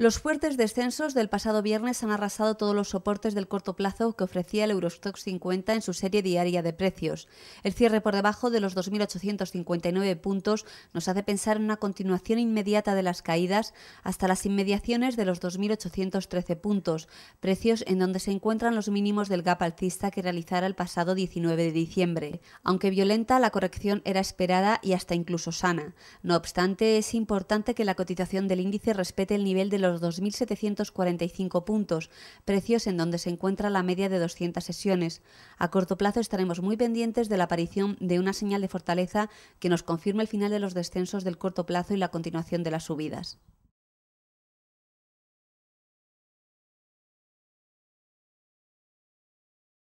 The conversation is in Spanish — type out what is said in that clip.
Los fuertes descensos del pasado viernes han arrasado todos los soportes del corto plazo que ofrecía el Eurostock 50 en su serie diaria de precios. El cierre por debajo de los 2.859 puntos nos hace pensar en una continuación inmediata de las caídas hasta las inmediaciones de los 2.813 puntos, precios en donde se encuentran los mínimos del gap alcista que realizara el pasado 19 de diciembre. Aunque violenta, la corrección era esperada y hasta incluso sana. No obstante, es importante que la cotización del índice respete el nivel de los 2.745 puntos, precios en donde se encuentra la media de 200 sesiones. A corto plazo estaremos muy pendientes de la aparición de una señal de fortaleza que nos confirme el final de los descensos del corto plazo y la continuación de las subidas.